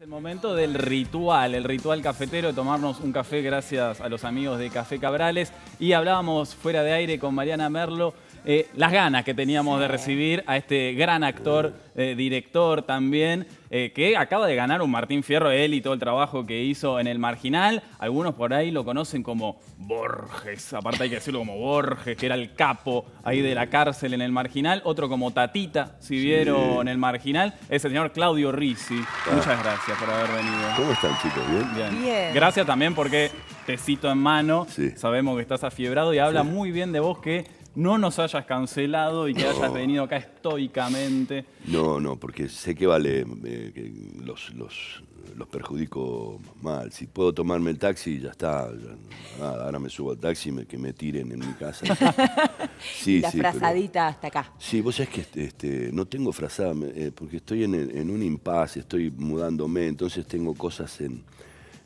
El momento del ritual, el ritual cafetero, tomarnos un café gracias a los amigos de Café Cabrales. Y hablábamos fuera de aire con Mariana Merlo eh, las ganas que teníamos de recibir a este gran actor, eh, director también, eh, que acaba de ganar un Martín Fierro, él y todo el trabajo que hizo en El Marginal. Algunos por ahí lo conocen como Borges, aparte hay que decirlo como Borges, que era el capo ahí de la cárcel en El Marginal. Otro como Tatita, si vieron en El Marginal, es el señor Claudio Risi. Ah. Muchas gracias por haber venido. ¿Cómo están chicos? ¿Bien? Bien. Gracias también porque tecito en mano, sabemos que estás afiebrado y habla muy bien de vos que no nos hayas cancelado y que hayas venido acá estoicamente. No, no, porque sé que vale, eh, los, perjudico mal. Si puedo tomarme el taxi, ya está. ahora me subo al taxi y me, que me tiren en mi casa. sí, La frazadita hasta acá. Sí, vos sabés que este, este no tengo frazada, eh, porque estoy en, en un impasse, estoy mudándome, entonces tengo cosas en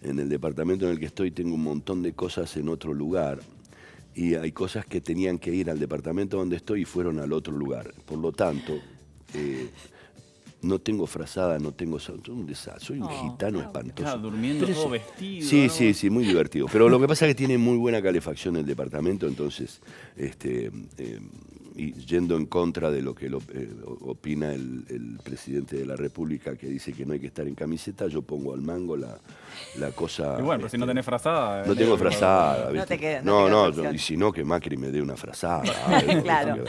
en el departamento en el que estoy tengo un montón de cosas en otro lugar y hay cosas que tenían que ir al departamento donde estoy y fueron al otro lugar. Por lo tanto, eh, no tengo frazada, no tengo... Soy un gitano espantoso. Está durmiendo todo vestido. Sí, sí, sí, muy divertido. Pero lo que pasa es que tiene muy buena calefacción el departamento, entonces este, eh, y yendo en contra de lo que lo, eh, opina el, presidente de la República, que dice que no hay que estar en camiseta, yo pongo al mango la, la cosa... Y bueno, pero si no este, tenés frazada... No eh, tengo eh, frazada, ¿viste? No te No, no, y si no, que Macri me dé una frazada. claro.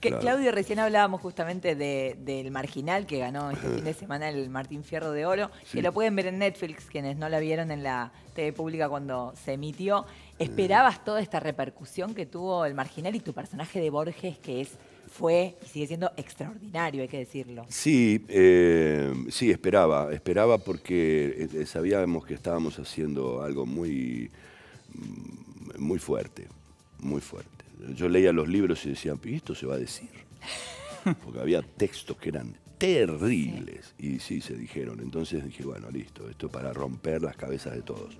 que, Claudio, recién hablábamos justamente del marginal que ganó este fin de semana el Martín Fierro de Oro, que lo pueden ver en Netflix, quienes no la vieron en la TV pública cuando se emitió. ¿Esperabas toda esta repercusión que tuvo el marginal y tu personaje de Borges, que es, fue y sigue siendo extraordinario, hay que decirlo? Sí, eh, sí, esperaba. Esperaba porque eh, sabíamos que estábamos haciendo algo muy, mm, muy fuerte, muy fuerte. Yo leía los libros y decía, ¿y esto se va a decir? Porque había textos que eran terribles y sí se dijeron. Entonces dije, bueno, listo, esto para romper las cabezas de todos.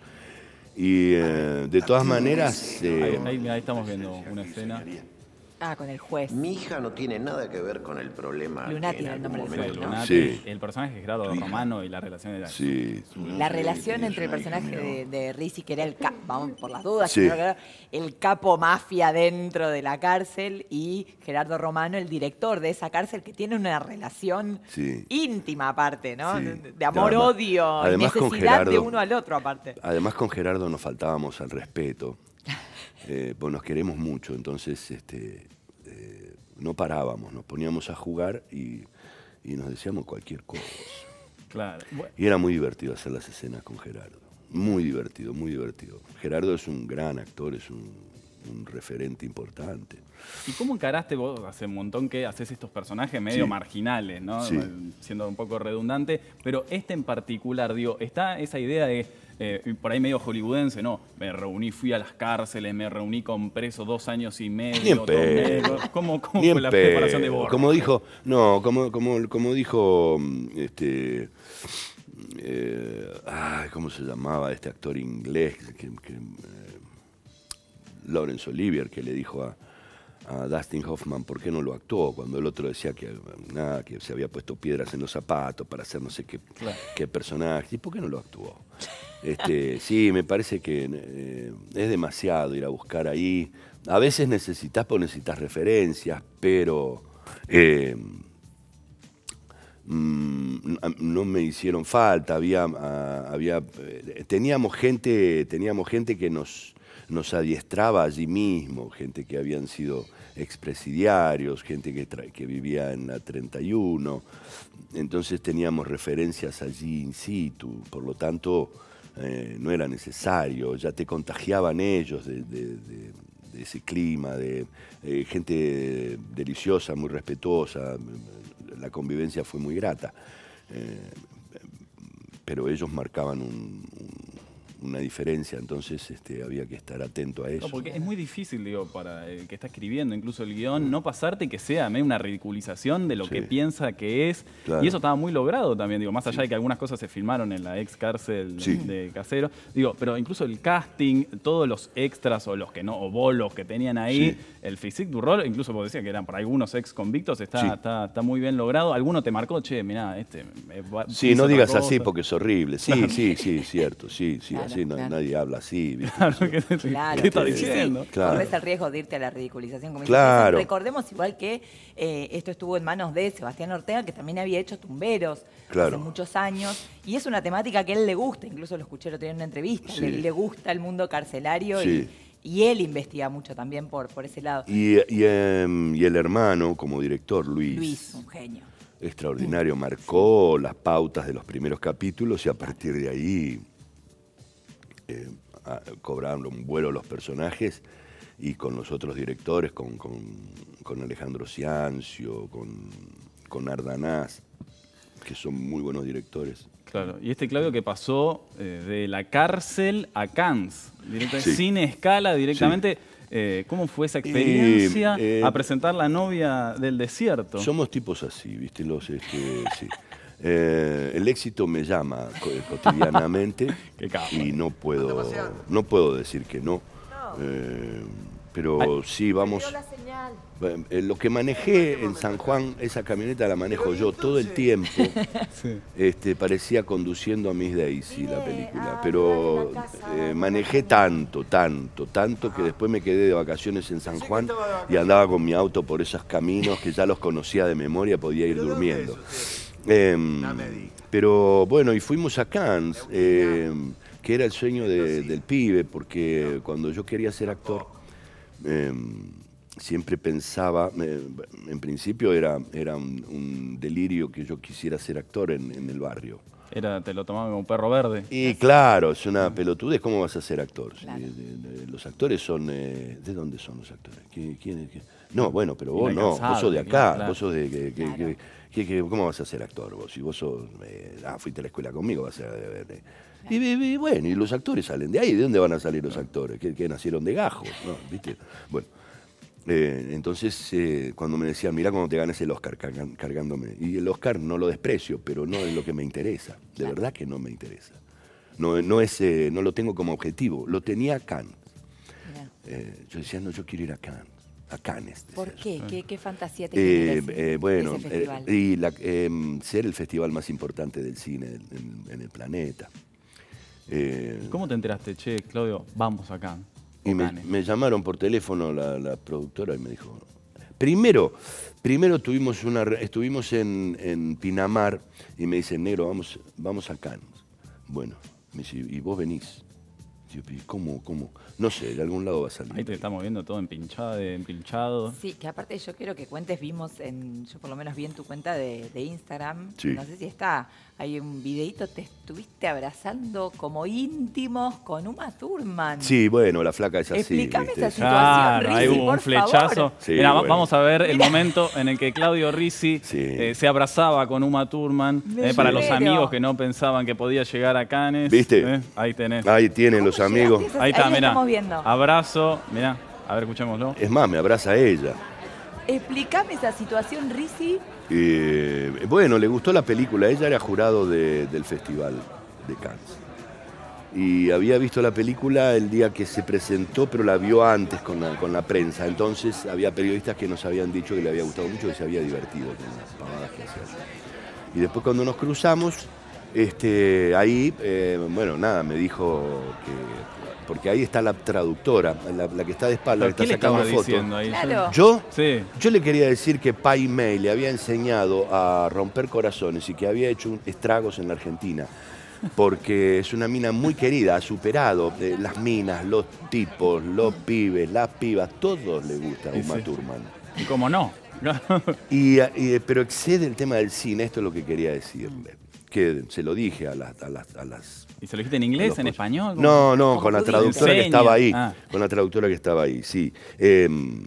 Y eh, de todas maneras... Eh, ahí estamos viendo una escena. Ah, con el juez. Mi hija no tiene nada que ver con el problema. Lunati el nombre del juez, El personaje de Gerardo Romano y la relación de la... Sí. La relación entre el personaje de, de Rizzi, que era el capo, vamos por las dudas, el capo mafia dentro de la cárcel, y Gerardo Romano, el director de esa cárcel, que tiene una relación íntima aparte, ¿no? De amor-odio, necesidad de uno al otro aparte. Además con Gerardo nos faltábamos al respeto. Eh, pues nos queremos mucho, entonces este, eh, no parábamos, nos poníamos a jugar y, nos decíamos cualquier cosa. Claro. Y era muy divertido hacer las escenas con Gerardo. Muy divertido, muy divertido. Gerardo es un gran actor, es un, referente importante. ¿Y cómo encaraste vos, hace un montón que haces estos personajes medio marginales, Siendo un poco redundante, pero este en particular, digo, está esa idea de eh, por ahí medio hollywoodense, no, me reuní, fui a las cárceles, me reuní con presos dos años y medio. ¿Cómo, cómo fue la preparación de Borges? Como dijo, no, como, dijo, este, eh, ¿cómo se llamaba este actor inglés? Eh, Lawrence Olivier, que le dijo a a Dustin Hoffman por qué no lo actuó cuando el otro decía que nada, que se había puesto piedras en los zapatos para hacer no sé qué, personaje. ¿Y por qué no lo actuó? Este, sí, me parece que eh, es demasiado ir a buscar ahí. A veces necesitas, por pues, necesitas referencias, pero eh, mm, no me hicieron falta. Había, ah, había, eh, teníamos gente, teníamos gente que nos nos adiestraba allí mismo, gente que habían sido expresidiarios, gente que, que vivía en la 31, entonces teníamos referencias allí in situ, por lo tanto eh, no era necesario, ya te contagiaban ellos de, ese clima, de eh, gente deliciosa, muy respetuosa, la convivencia fue muy grata. Eh, pero ellos marcaban un una diferencia, entonces este, había que estar atento a eso. No, porque es muy difícil, digo, para el que está escribiendo incluso el guión, no pasarte que sea una ridiculización de lo que piensa que es. Y eso estaba muy logrado también, digo, más allá de que algunas cosas se filmaron en la ex cárcel de Casero, digo, pero incluso el casting, todos los extras o los que no, o bolos que tenían ahí, el physique du rol, incluso porque decía que eran para algunos ex convictos, está, está, está, muy bien logrado. Alguno te marcó, che, mirá, este... sí, no digas así porque es horrible. Sí, sí, sí, cierto, sí, sí, sí, nadie habla así. Claro, ¿qué, está diciendo? Corres el riesgo de irte a la ridiculización. claro. Recordemos igual que eh, esto estuvo en manos de Sebastián Ortega, que también había hecho tumberos hace muchos años. Y es una temática que a él le gusta, incluso lo escuché el en una entrevista, le, gusta el mundo carcelario y, y... él investiga mucho también por, por ese lado. Y, em, y el hermano, como director, Luis. Luis, un genio extraordinario, marcó las pautas de los primeros capítulos y a partir de ahí eh, cobrando un vuelo los personajes y con los otros directores, con, con, Alejandro Ciancio, con, con Ardanás, que son muy buenos directores. Claro, y este Claudio que pasó eh, de la cárcel a Cannes, sin escala directamente. Eh, ¿Cómo fue esa experiencia a presentar la novia del desierto? Somos tipos así, ¿viste? Los, este, eh, el éxito me llama cotidianamente y no puedo, no puedo decir que no. Eh, pero sí, vamos. Eh, lo que manejé en este San Juan, esa camioneta la manejo yo todo el tiempo. Este, parecía conduciendo a Miss Daisy la película, ah, pero manejé tanto, tanto, tanto que ah. después me quedé de vacaciones en San Juan y andaba con mi auto por esos caminos que ya los conocía de memoria, podía ir durmiendo. Em, pero bueno, y fuimos a Cannes, em, que era el sueño del pibe, porque cuando yo quería ser actor, em, siempre pensaba, en principio era, era un, delirio que yo quisiera ser actor en, el barrio. Era, te lo tomaba como un perro verde. Y claro, es una pelotudez. ¿Cómo vas a ser actor? Los actores son. Eh, ¿De dónde son los actores? ¿Quién, quién, no, bueno, pero vos no, vos sos de acá, vos sos de... ¿Cómo vas a ser actor vos? Si vos sos... Eh, ah, fuiste a la escuela conmigo, vas a ser... y, bueno, y los actores salen de ahí. ¿De dónde van a salir los actores? Que, nacieron de gajos, ¿no? ¿Viste? Bueno, eh, entonces eh, cuando me decían, mirá cuando te ganes el Oscar cargándome. Y el Oscar no lo desprecio, pero no es lo que me interesa. De verdad que no me interesa. No, no, es, no lo tengo como objetivo. Lo tenía Khan yo decía, no, yo quiero ir a Khan este ¿Por qué? qué? fantasía te eh, eh, Bueno, eh, y em, ser el festival más importante del cine en, el planeta. ¿Cómo te enteraste, che, Claudio? Vamos acá. Y me, este. llamaron por teléfono la, productora y me dijo. Primero, primero tuvimos una, estuvimos en, Pinamar y me dicen, negro, vamos, vamos a Cannes. Bueno, me y vos venís. ¿Cómo, cómo? No sé, de algún lado va a salir. Ahí te estamos viendo todo empinchado, Sí, que aparte yo quiero que cuentes, vimos en, yo por lo menos vi en tu cuenta de, Instagram, no sé si está, hay un videito, te estuviste abrazando como íntimos con Uma Thurman. Sí, bueno, la flaca es así. Explicame esa situación, Claro, hay un flechazo. Mira, Vamos a ver el momento en el que Claudio Rizzi eh, se abrazaba con Uma Thurman. Eh, para los amigos que no pensaban que podía llegar a Canes. ¿Viste? Eh, ahí tenés. Ahí tienen los amigos. Ahí está, mirá. Estamos viendo. Abrazo, mirá. A ver, escuchémoslo. Es más, me abraza ella. Explícame esa situación, Risi. Eh, bueno, le gustó la película. Ella era jurado del Festival de Cannes. Y había visto la película el día que se presentó, pero la vio antes con la, prensa. Entonces había periodistas que nos habían dicho que le había gustado mucho, que se había divertido con las pavadas que hacía. Y después cuando nos cruzamos, este, ahí, eh, bueno, nada, me dijo que. Porque ahí está la traductora, la, que está de espalda, que está sacando fotos. ¿Yo? Yo le quería decir que Pai Mei le había enseñado a romper corazones y que había hecho estragos en la Argentina porque es una mina muy querida, ha superado eh, las minas, los tipos, los pibes, las pibas, todos le gusta a Uma ¿Y cómo no? Eh, pero excede el tema del cine, esto es lo que quería decirle que se lo dije a las... A las, ¿Y se lo dijiste en inglés, en español? No, no, con la traductora que estaba ahí. Ah. Con la traductora que estaba ahí, sí. Em,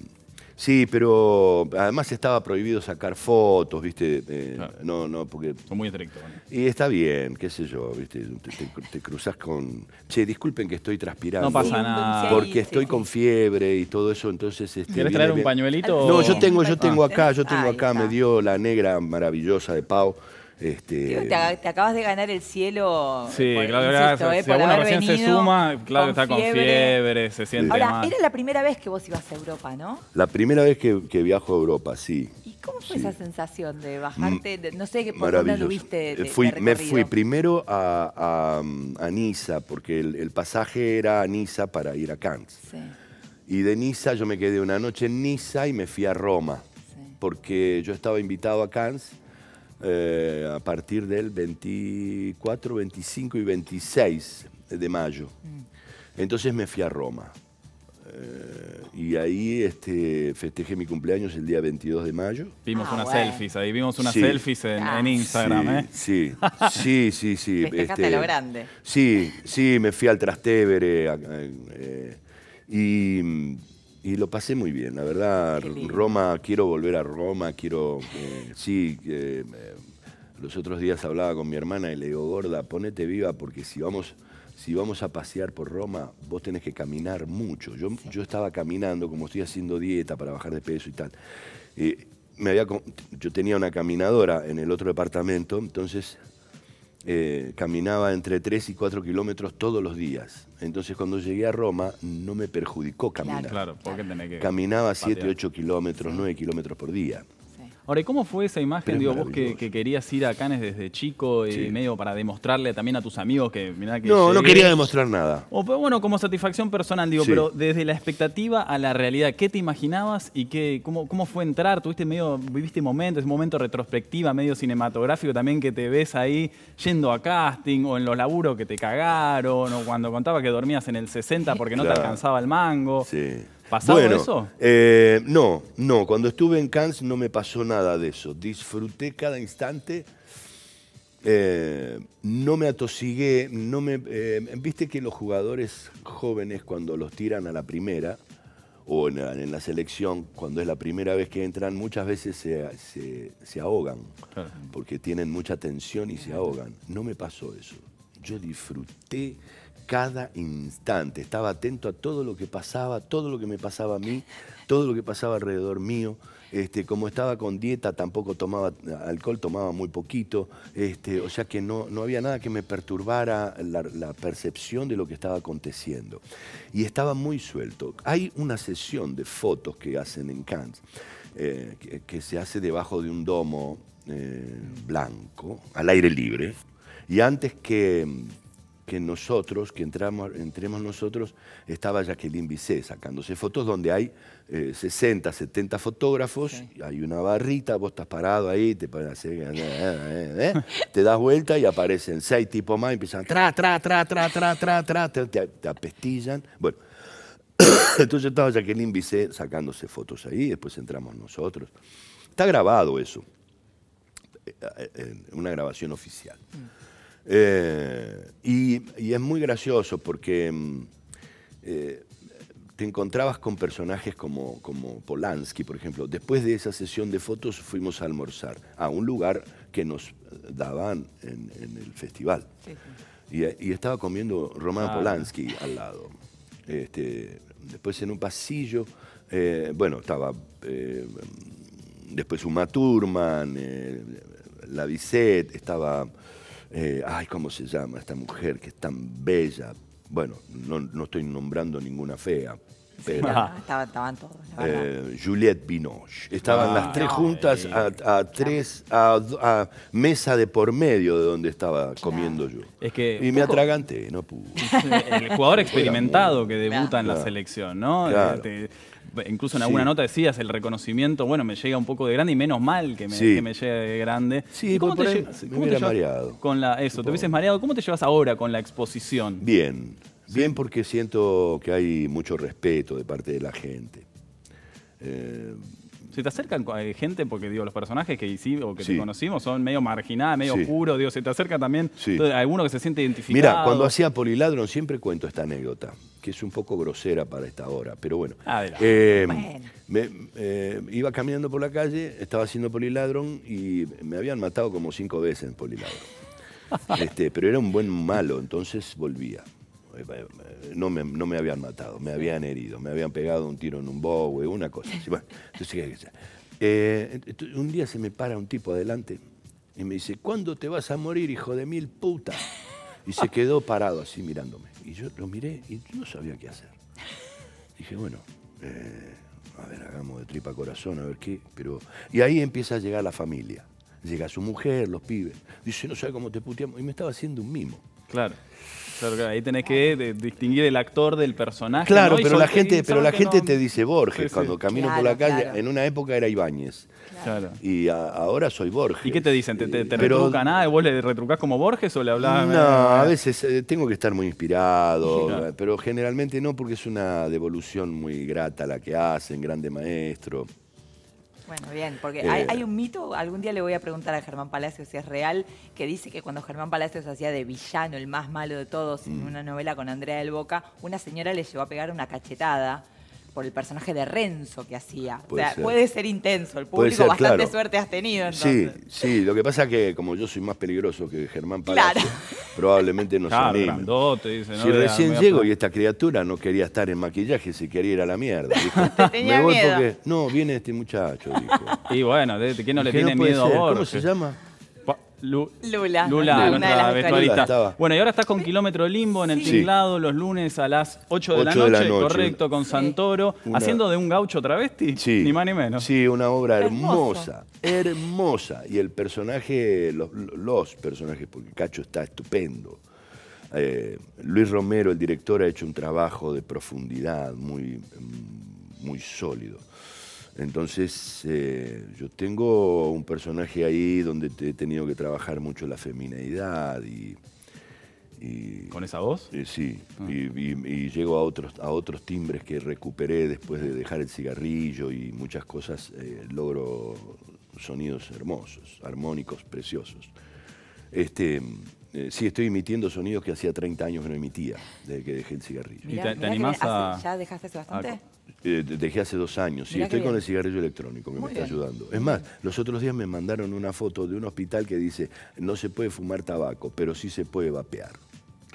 sí, pero además estaba prohibido sacar fotos, ¿viste? Eh, no, no, porque... muy estrictos. Y está bien, qué sé yo, ¿viste? Te, cruzas con... Che, disculpen que estoy transpirando. No pasa nada. Porque estoy con fiebre y todo eso, entonces... Este, ¿Quieres traer un pañuelito? Ah, no, yo tengo, yo tengo acá, yo tengo acá, me dio la negra maravillosa de Pau. Este, te, acabas de ganar el cielo. Sí, claro, eh, si alguna recién se suma, claro, está con fiebre, se siente Ahora, era la primera vez que vos ibas a Europa, ¿no? La primera vez que, viajo a Europa, sí. ¿Y cómo fue esa sensación de bajarte? no sé qué por dónde viste De, eh, me fui primero a, a, Niza, porque el, pasaje era a Niza para ir a Cannes. Y de Niza yo me quedé una noche en Niza y me fui a Roma, porque yo estaba invitado a Cannes eh, a partir del 24, 25 y 26 de mayo. Mm. Entonces me fui a Roma. Eh, y ahí este, festejé mi cumpleaños el día 22 de mayo. Vimos ah, unas selfies, ahí vimos unas selfies en, ah. Instagram, ¿eh? sí, Sí, sí, sí. sí este, lo grande. Sí, sí, me fui al Trastevere. y y lo pasé muy bien, la verdad. Roma, quiero volver a Roma, quiero... Eh, sí, eh, los otros días hablaba con mi hermana y le digo, gorda, ponete viva porque si vamos, si vamos a pasear por Roma, vos tenés que caminar mucho. Yo, yo estaba caminando, como estoy haciendo dieta para bajar de peso y tal. Eh, me había, yo tenía una caminadora en el otro departamento, entonces eh, caminaba entre 3 y 4 kilómetros todos los días. Entonces cuando llegué a Roma no me perjudicó caminar. Claro, que Caminaba 7, 8 kilómetros, 9 kilómetros por día. Ahora, ¿y cómo fue esa imagen? Digo, vos que, querías ir a Cannes desde chico y eh, medio para demostrarle también a tus amigos que mirá que. No, no quería demostrar nada. O, bueno, como satisfacción personal, digo, pero desde la expectativa a la realidad, ¿qué te imaginabas y qué, cómo, cómo fue entrar? ¿Tuviste medio, viviste momentos, un momento retrospectiva, medio cinematográfico también que te ves ahí yendo a casting o en los laburos que te cagaron o cuando contaba que dormías en el 60 porque no te alcanzaba el mango? Sí. ¿Pasado eso? Eh, no, no. Cuando estuve en Cannes no me pasó nada de eso. Disfruté cada instante. Eh, no me atosigué, no me, eh, viste que los jugadores jóvenes cuando los tiran a la primera o en la, selección, cuando es la primera vez que entran, muchas veces se, ahogan, porque tienen mucha tensión y se ahogan. No me pasó eso. Yo disfruté cada instante, estaba atento a todo lo que pasaba, todo lo que me pasaba a mí, todo lo que pasaba alrededor mío. Este, como estaba con dieta, tampoco tomaba alcohol, tomaba muy poquito, este, o sea que no, no había nada que me perturbara la, percepción de lo que estaba aconteciendo. Y estaba muy suelto. Hay una sesión de fotos que hacen en Cannes, eh, que, se hace debajo de un domo eh, blanco, al aire libre, y antes que que nosotros, que entramos, entremos nosotros, estaba Jacqueline Bisset sacándose fotos donde hay 60, eh, 70 fotógrafos, hay una barrita, vos estás parado ahí, te, eh, eh, te das vuelta y aparecen seis tipos más, y empiezan tra, tra, tra, tra, tra, tra, tra, te, apestillan. Bueno, entonces estaba Jacqueline Bisset sacándose fotos ahí, después entramos nosotros. Está grabado eso, una grabación oficial. Mm. Eh, y, es muy gracioso porque mm, eh, te encontrabas con personajes como, como Polanski, por ejemplo. Después de esa sesión de fotos fuimos a almorzar a un lugar que nos daban en, el festival. Y, estaba comiendo Román ah. Polanski al lado. Este, después en un pasillo, eh, bueno, estaba después Uma Thurman, La Bicet, estaba... Eh, ay, ¿cómo se llama esta mujer que es tan bella? Bueno, no, estoy nombrando ninguna fea. Pero, ah. estaban, todos. Eh, Juliette Binoche. Estaban las ah, tres juntas eh, a, tres a, mesa de por medio de donde estaba comiendo yo. Es que y me atraganté, no pude. El jugador experimentado que debuta en la selección, ¿no? Este, incluso en alguna nota decías, el reconocimiento, bueno, me llega un poco de grande y menos mal que me, llegue de grande. Sí, ¿Cómo te, mareado. Con la, eso, te mareado. ¿Cómo te llevas ahora con la exposición? Bien, bien porque siento que hay mucho respeto de parte de la gente. Eh, se te acercan eh, gente, porque digo, los personajes que hicimos que conocimos son medio marginados, medio oscuros, se te acerca también alguno que se siente identificado. Mira, cuando hacía Poliladron siempre cuento esta anécdota, que es un poco grosera para esta hora, pero bueno. Eh, eh, iba caminando por la calle, estaba haciendo Poliladron y me habían matado como cinco veces en Poliladron. Este, pero era un buen malo, entonces volvía. Eh, no me, no me habían matado, me habían herido, me habían pegado un tiro en un bow, eh, una cosa. Eh, un día se me para un tipo adelante y me dice, ¿cuándo te vas a morir, hijo de mil puta? Y se quedó parado así mirándome. Y yo lo miré y no sabía qué hacer. Dije, bueno, a ver, hagamos de tripa corazón, a ver qué. Pero... Y ahí empieza a llegar la familia. Llega su mujer, los pibes. Dice, no sé cómo te puteamos. Y me estaba haciendo un mimo. Claro. Claro, ahí tenés que eh, distinguir el actor del personaje. Claro, pero, la gente, pero la gente te dice Borges. Cuando camino por la calle, en una época era Ibáñez. Claro. Y ahora soy Borges. ¿Y qué te dicen? ¿Te, nada? Ah, ¿Vos le retrucás como Borges o le hablás? No, a veces eh, tengo que estar muy inspirado, eh, pero generalmente no, porque es una devolución muy grata la que hacen, grande maestro. Bueno, bien, porque eh, hay, un mito, algún día le voy a preguntar a Germán Palacios si es real, que dice que cuando Germán Palacios hacía de villano, el más malo de todos, en mm. una novela con Andrea del Boca, una señora le llevó a pegar una cachetada por el personaje de Renzo que hacía. Puede o sea, ser. puede ser intenso, el público bastante suerte has tenido Sí, sí, lo que pasa es que como yo soy más peligroso que Germán Palacio, probablemente no se Si recién llego y esta criatura no quería estar en maquillaje, si quería ir a la mierda. ¿Te tenía miedo? no, viene este muchacho, Y bueno, ¿quién no le tiene miedo a vos? ¿Cómo se llama? Lula. Lula, Bueno, y ahora estás con Kilómetro Limbo en el tinglado los lunes a las 8 de, la, noche, correcto, con Santoro, haciendo de un gaucho travesti, ni más ni menos. Sí, una obra hermosa, hermosa. Y el personaje, los, personajes, porque Cacho está estupendo. Eh, Luis Romero, el director, ha hecho un trabajo de profundidad muy, muy sólido. Entonces, eh, yo tengo un personaje ahí donde he tenido que trabajar mucho la femineidad y... ¿Con esa voz? Eh, sí, ah. y, llego a otros, a otros timbres que recuperé después de dejar el cigarrillo y muchas cosas, eh, logro sonidos hermosos, armónicos, preciosos. Este, sí, estoy emitiendo sonidos que hacía 30 años que no emitía, desde que dejé el cigarrillo. te, a...? ¿Ya dejaste bastante? Eh, dejé hace dos años. y estoy con el cigarrillo electrónico que me está ayudando. Es más, los otros días me mandaron una foto de un hospital que dice, no se puede fumar tabaco, pero sí se puede vapear.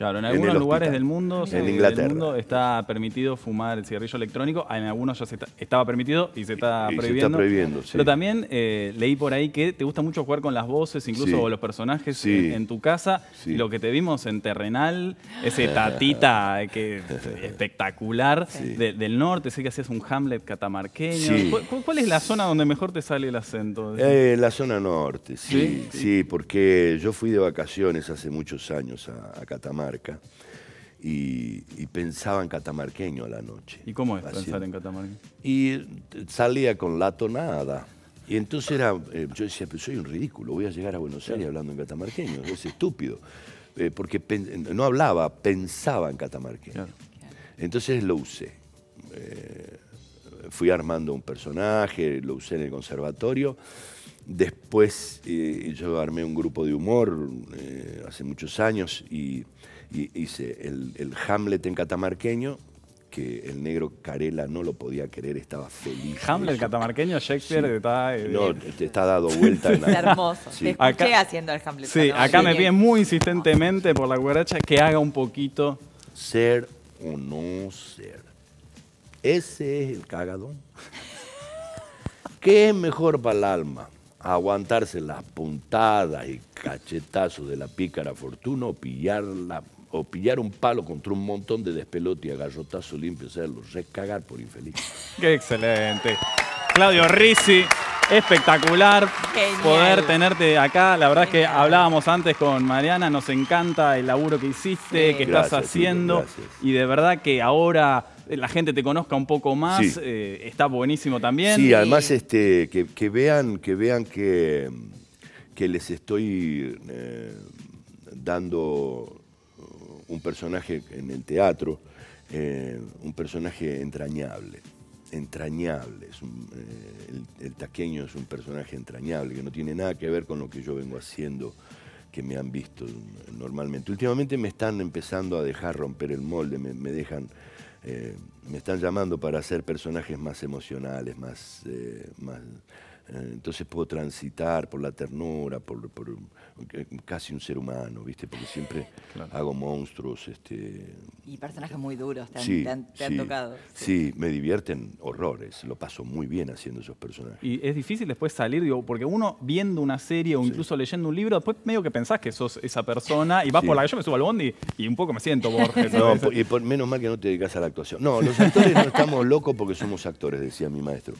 Claro, en algunos lugares del mundo, en Inglaterra. está permitido fumar el cigarrillo electrónico, en algunos ya se estaba permitido y se está prohibiendo. Pero también eh, leí por ahí que te gusta mucho jugar con las voces, incluso los personajes eh, en, tu casa. Lo que te vimos en Terrenal, ese tatita que espectacular del norte, sé que hacías un Hamlet catamarqueño. ¿Cuál, es la zona donde mejor te sale el acento? Eh, la zona norte, sí, sí, porque yo fui de vacaciones hace muchos años a, a Catamarca y, pensaba en catamarqueño a la noche. ¿Y cómo es pensar en catamarqueño? Y eh, salía con la tonada. Y entonces era, eh, yo decía, pero soy un ridículo, voy a llegar a Buenos Aires hablando en catamarqueño, es estúpido. Eh, porque no hablaba, pensaba en catamarqueño. Entonces lo usé. fui armando un personaje, lo usé en el conservatorio. Después yo armé un grupo de humor hace muchos años y y hice el, Hamlet en catamarqueño, que el negro Carela no lo podía querer, estaba feliz. Hamlet, catamarqueño, Shakespeare, está... Eh, no, te está dado vuelta. En hermoso. acá, haciendo el Hamlet. Sí, acá me piden muy insistentemente por la hueracha que haga un poquito... Ser o no ser. Ese es el cagadón. ¿Qué es mejor para el alma? ¿Aguantarse las puntadas y cachetazos de la pícara fortuna o pillar la o pillar un palo contra un montón de despelote y a garrotazo limpio, hacerlo, recagar por infeliz. Qué excelente. Claudio Rizzi, espectacular poder tenerte acá. La verdad es que hablábamos antes con Mariana, nos encanta el laburo que hiciste, que estás haciendo. y de verdad que ahora eh, la gente te conozca un poco más, eh, está buenísimo también. Sí, además este, que, vean, que vean que, que les estoy eh, dando un personaje en el teatro, eh, un personaje entrañable, entrañable. Eh, el, taqueño es un personaje entrañable que no tiene nada que ver con lo que yo vengo haciendo, que me han visto normalmente. Últimamente me están empezando a dejar romper el molde, me, dejan... Eh, me están llamando para hacer personajes más emocionales, más, más eh, entonces puedo transitar por la ternura, por, casi un ser humano, ¿viste? Porque siempre hago monstruos. Este, y personajes muy duros, te han, tocado. Sí. me divierten horrores, lo paso muy bien haciendo esos personajes. Y es difícil después salir, digo, porque uno viendo una serie o incluso leyendo un libro, después medio que pensás que sos esa persona y vas por la yo me subo al bondi y un poco me siento Borges. No, y por, menos mal que no te dedicas a la actuación. No, los actores no estamos locos porque somos actores, decía mi maestro.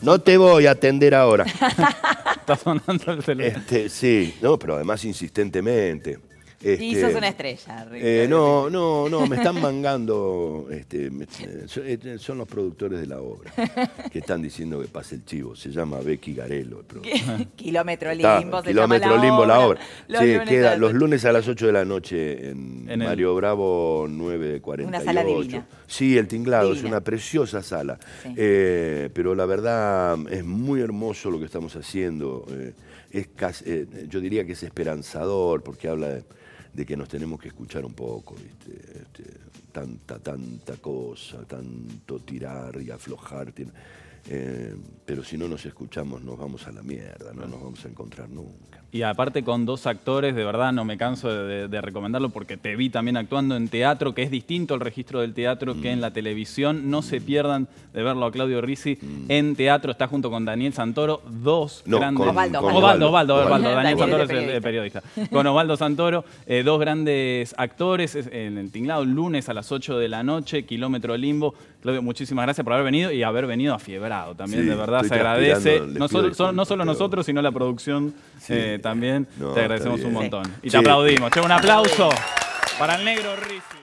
No te voy a atender ahora. Está sonando el teléfono. Este, sí, no, pero además insistentemente y sos este, una estrella, eh, no, no, no, me están mangando. Este, eh, eh, son los productores de la obra que están diciendo que pase el chivo. Se llama Becky Garello. el Kilómetro Limbo, se Kilómetro la Limbo, obra. la obra. sí, queda los lunes a las 8 de la noche en, Mario Bravo 948. Una sala divina. Sí, el tinglado, es una preciosa sala. pero la verdad es muy hermoso lo que estamos haciendo. es yo diría que es esperanzador porque habla de de que nos tenemos que escuchar un poco, este, tanta, tanta cosa, tanto tirar y aflojar. Eh, pero si no nos escuchamos nos vamos a la mierda, no nos vamos a encontrar nunca. Y aparte con dos actores, de verdad no me canso de, recomendarlo porque te vi también actuando en teatro, que es distinto el registro del teatro que en mm. la televisión. No se pierdan de verlo a Claudio Risi mm. en teatro, está junto con Daniel Santoro, dos grandes... con Ovaldo, Daniel Santoro periodista. Con Osvaldo Santoro, eh, dos grandes actores en el Tinglado, lunes a las 8 de la noche, Kilómetro Limbo, Claudio, muchísimas gracias por haber venido y haber venido afiebrado también, de verdad, se agradece. No solo, nosotros, sino la producción eh, también. te agradecemos un montón. Y te aplaudimos. Che, un aplauso para el negro Rizzi.